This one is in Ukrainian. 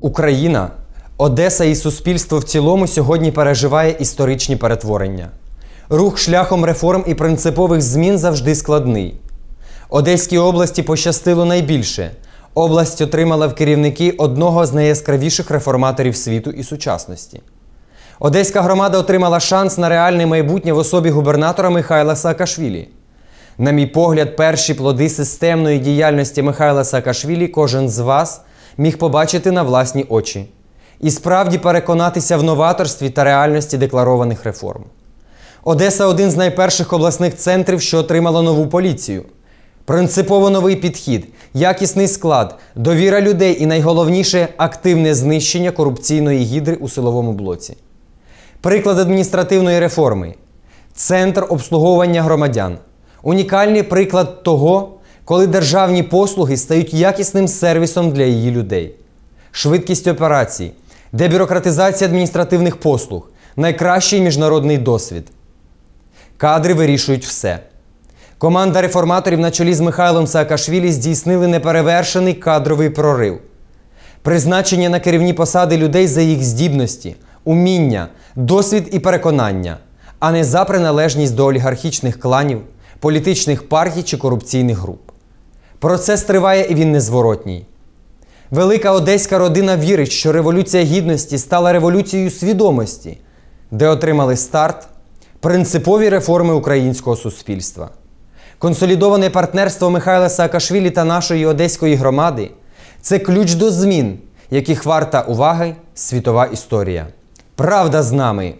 Україна, Одеса і суспільство в цілому сьогодні переживає історичні перетворення. Рух шляхом реформ і принципових змін завжди складний. Одеській області пощастило найбільше. Область отримала в керівники одного з найяскравіших реформаторів світу і сучасності. Одеська громада отримала шанс на реальне майбутнє в особі губернатора Михайла Саакашвілі. На мій погляд, перші плоди системної діяльності Михайла Саакашвілі кожен з вас міг побачити на власні очі і справді переконатися в новаторстві та реальності декларованих реформ. Одеса один з найперших обласних центрів, що отримала нову поліцію. Принципово новий підхід, якісний склад, довіра людей і найголовніше активне знищення корупційної гідри у силовому блоці. Приклад адміністративної реформи, центр обслуговування громадян унікальний приклад того, коли державні послуги стають якісним сервісом для її людей, швидкість операцій, дебюрократизація адміністративних послуг, найкращий міжнародний досвід. Кадри вирішують все. Команда реформаторів на чолі з Михайлом Саакашвілі здійснили неперевершений кадровий прорив. Призначення на керівні посади людей за їх здібності, уміння, досвід і переконання, а не за приналежність до олігархічних кланів, політичних партій чи корупційних груп. Процес триває і він незворотній. Велика одеська родина вірить, що революція гідності стала революцією свідомості, де отримали старт принципові реформи українського суспільства. Консолідоване партнерство Михайла Саакашвілі та нашої одеської громади це ключ до змін, яких варта уваги світова історія. Правда з нами!